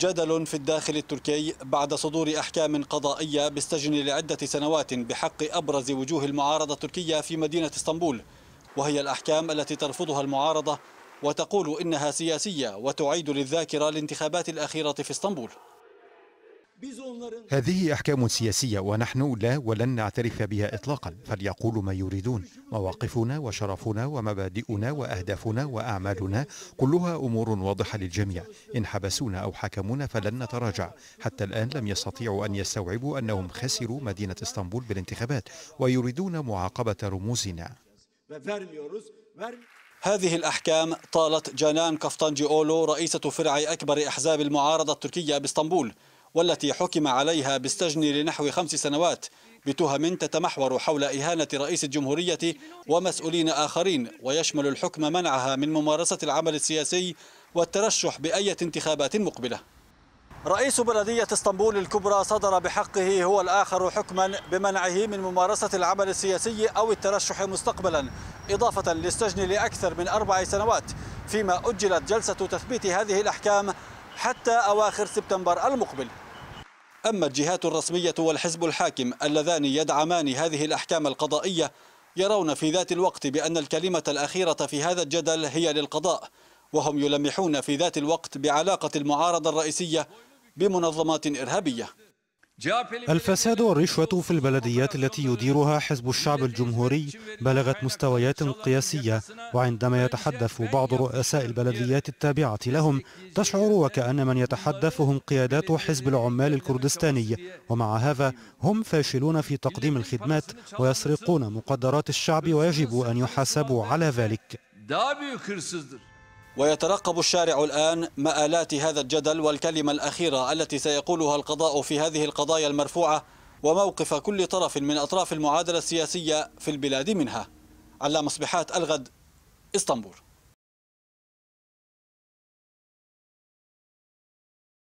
جدل في الداخل التركي بعد صدور أحكام قضائية بالسجن لعدة سنوات بحق أبرز وجوه المعارضة التركية في مدينة اسطنبول وهي الأحكام التي ترفضها المعارضة وتقول إنها سياسية وتعيد للذاكرة الانتخابات الأخيرة في اسطنبول هذه أحكام سياسية ونحن لا ولن نعترف بها إطلاقا فليقولوا ما يريدون مواقفنا وشرفنا ومبادئنا وأهدافنا وأعمالنا كلها أمور واضحة للجميع إن حبسونا أو حكمونا فلن نتراجع حتى الآن لم يستطيعوا أن يستوعبوا أنهم خسروا مدينة اسطنبول بالانتخابات ويريدون معاقبة رموزنا هذه الأحكام طالت جانان كفطانجي أولو رئيسة فرع أكبر أحزاب المعارضة التركية باسطنبول والتي حكم عليها بالسجن لنحو خمس سنوات بتهم تتمحور حول إهانة رئيس الجمهورية ومسؤولين آخرين ويشمل الحكم منعها من ممارسة العمل السياسي والترشح بأية انتخابات مقبلة رئيس بلدية اسطنبول الكبرى صدر بحقه هو الآخر حكما بمنعه من ممارسة العمل السياسي أو الترشح مستقبلا إضافة للسجن لأكثر من أربع سنوات فيما أجلت جلسة تثبيت هذه الأحكام حتى أواخر سبتمبر المقبل أما الجهات الرسمية والحزب الحاكم اللذان يدعمان هذه الأحكام القضائية يرون في ذات الوقت بأن الكلمة الأخيرة في هذا الجدل هي للقضاء وهم يلمحون في ذات الوقت بعلاقة المعارضة الرئيسية بمنظمات إرهابية الفساد والرشوة في البلديات التي يديرها حزب الشعب الجمهوري بلغت مستويات قياسية وعندما يتحدث بعض رؤساء البلديات التابعة لهم تشعر وكأن من يتحدث هم قيادات حزب العمال الكردستاني ومع هذا هم فاشلون في تقديم الخدمات ويسرقون مقدرات الشعب ويجب أن يحاسبوا على ذلك ويترقب الشارع الآن مآلات هذا الجدل والكلمة الأخيرة التي سيقولها القضاء في هذه القضايا المرفوعة وموقف كل طرف من أطراف المعادلة السياسية في البلاد منها علام مصبحات الغد اسطنبول